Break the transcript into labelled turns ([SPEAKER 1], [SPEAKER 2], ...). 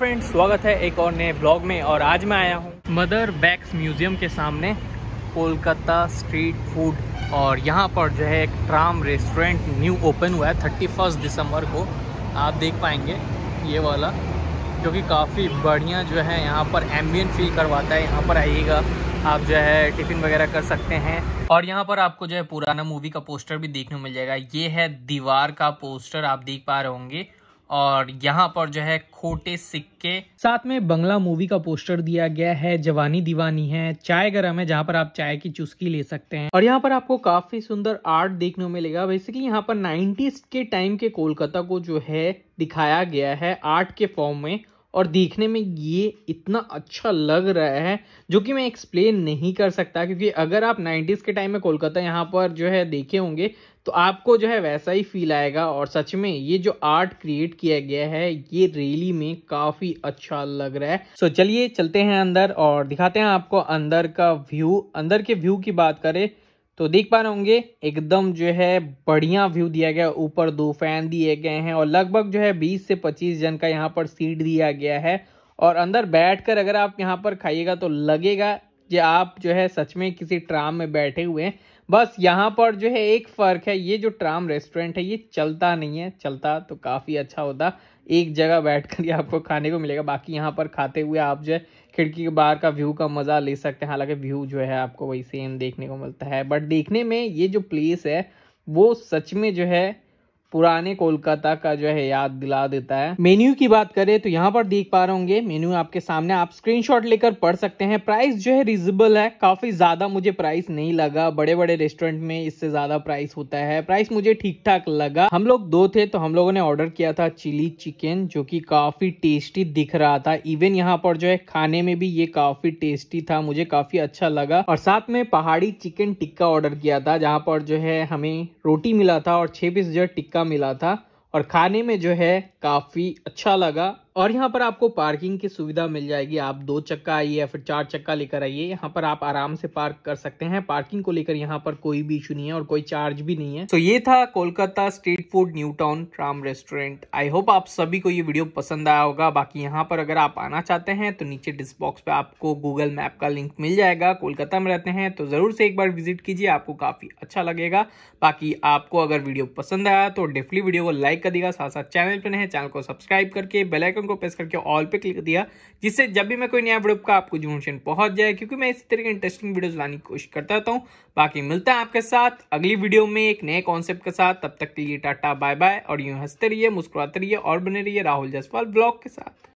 [SPEAKER 1] friends स्वागत है एक और नए ब्लॉग में और आज मैं आया हूँ मदर बैक्स म्यूजियम के सामने कोलकाता स्ट्रीट फूड और यहाँ पर जो है एक ट्राम रेस्टोरेंट न्यू ओपन हुआ है थर्टी फर्स्ट दिसंबर को आप देख पाएंगे ये वाला जो कि काफ़ी बढ़िया जो है यहाँ पर एम्बियन फील करवाता है यहाँ पर आइएगा आप जो है टिफ़िन वगैरह कर सकते हैं और यहाँ पर आपको जो है पुराना मूवी का पोस्टर भी देखने मिल जाएगा ये है दीवार का पोस्टर आप देख पा रहे होंगे और यहाँ पर जो है खोटे सिक्के साथ में बंगला मूवी का पोस्टर दिया गया है जवानी दीवानी है चाय गरम है जहाँ पर आप चाय की चुस्की ले सकते हैं और यहाँ पर आपको काफी सुंदर आर्ट देखने को मिलेगा बेसिकली यहाँ पर नाइन्टीज के टाइम के कोलकाता को जो है दिखाया गया है आर्ट के फॉर्म में और देखने में ये इतना अच्छा लग रहा है जो कि मैं एक्सप्लेन नहीं कर सकता क्योंकि अगर आप 90s के टाइम में कोलकाता यहाँ पर जो है देखे होंगे तो आपको जो है वैसा ही फील आएगा और सच में ये जो आर्ट क्रिएट किया गया है ये रेली में काफ़ी अच्छा लग रहा है सो so, चलिए चलते हैं अंदर और दिखाते हैं आपको अंदर का व्यू अंदर के व्यू की बात करें तो देख पा रहे होंगे एकदम जो है बढ़िया व्यू दिया गया ऊपर दो फैन दिए गए हैं और लगभग जो है 20 से 25 जन का यहाँ पर सीट दिया गया है और अंदर बैठकर अगर आप यहाँ पर खाइएगा तो लगेगा जो आप जो है सच में किसी ट्राम में बैठे हुए हैं बस यहाँ पर जो है एक फ़र्क है ये जो ट्राम रेस्टोरेंट है ये चलता नहीं है चलता तो काफ़ी अच्छा होता एक जगह बैठ कर ही आपको खाने को मिलेगा बाकी यहाँ पर खाते हुए आप जो है खिड़की के बाहर का व्यू का मज़ा ले सकते हैं हालांकि व्यू जो है आपको वही सेम देखने को मिलता है बट देखने में ये जो प्लेस है वो सच में जो है पुराने कोलकाता का जो है याद दिला देता है मेन्यू की बात करें तो यहाँ पर देख पा रहे होंगे मेन्यू आपके सामने आप स्क्रीनशॉट लेकर पढ़ सकते हैं प्राइस जो है रिजनेबल है काफी ज्यादा मुझे प्राइस नहीं लगा बड़े बड़े रेस्टोरेंट में इससे ज्यादा प्राइस होता है प्राइस मुझे ठीक ठाक लगा हम लोग दो थे तो हम लोगों ने ऑर्डर किया था चिली चिकन जो की काफी टेस्टी दिख रहा था इवन यहाँ पर जो है खाने में भी ये काफी टेस्टी था मुझे काफी अच्छा लगा और साथ में पहाड़ी चिकन टिक्का ऑर्डर किया था जहाँ पर जो है हमें रोटी मिला था और छह पीस जो है टिक्का तड़का मिला था और खाने में जो है काफ़ी अच्छा लगा और यहाँ पर आपको पार्किंग की सुविधा मिल जाएगी आप दो चक्का आइए या फिर चार चक्का लेकर आइए यहाँ पर आप आराम से पार्क कर सकते हैं पार्किंग को लेकर यहाँ पर कोई भी इशू नहीं है और कोई चार्ज भी नहीं है तो so, ये था Kolkata street food New Town Ram restaurant I hope आप सभी को ये वीडियो पसंद आया होगा बाकी यहाँ पर अगर आप आना चाहते हैं तो नीचे डिस्कबॉक्स पे आपको गूगल मैप का लिंक मिल जाएगा कोलकाता में रहते हैं तो जरूर से एक बार विजिट कीजिए आपको काफी अच्छा लगेगा बाकी आपको अगर वीडियो पसंद आया तो डेफली वीडियो को लाइक कर देगा साथ साथ चैनल पर नहीं चैनल को सब्सक्राइब करके बेलाइक आइकन को प्रेस करके ऑल पे क्लिक दिया जिससे जब भी मैं कोई नया वीडियो का आपको नोटिफिकेशन पहुंच जाए क्योंकि मैं इसी तरह की इंटरेस्टिंग वीडियोस लाने की कोशिश करता रहता हूँ बाकी मिलता है आपके साथ अगली वीडियो में एक नए कॉन्सेप्ट के साथ तब तक के लिए टाटा बाय बाय और यूँ हंसते रहिए मुस्कुराते रहिए और बने रहिए राहुल जसवाल ब्लॉग के साथ